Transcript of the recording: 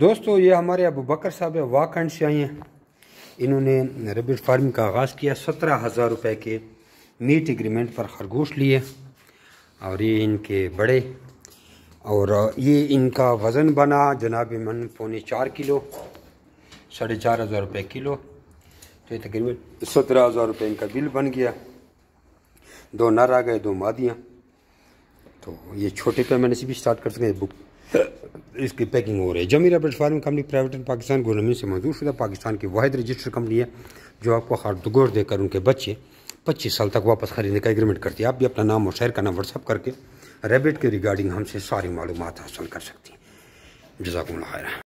दोस्तों ये हमारे अब बकर साहब वाक से आए हैं इन्होंने रबड़ फार्मिंग का आगाज़ किया सत्रह हज़ार रुपये के मीट एग्रीमेंट पर खरगोश लिए और ये इनके बड़े और ये इनका वज़न बना जनाब मन पौने चार किलो साढ़े चार हज़ार रुपये किलो तो ये तकरीबन सत्रह हज़ार रुपये इनका बिल बन गया दो नर आ गए दो मादियाँ तो ये छोटे पैमाने से भी स्टार्ट कर सकें बुक इसकी पैकिंग हो रही है जमी Robert farming company private Pakistan गोलमी से मौजूद शुदा पाकिस्तान की वाद रजिस्टर कंपनी है जो आपको दुगोर देकर उनके बच्चे पच्चीस साल तक वापस खरीदने का एग्रीमेंट करती है आप भी अपना नाम और शहर का नाम व्हाट्सअप करके रेबिट के रिगार्डिंग हमसे सारी मालूम हासिल कर सकती हैं जजाकुम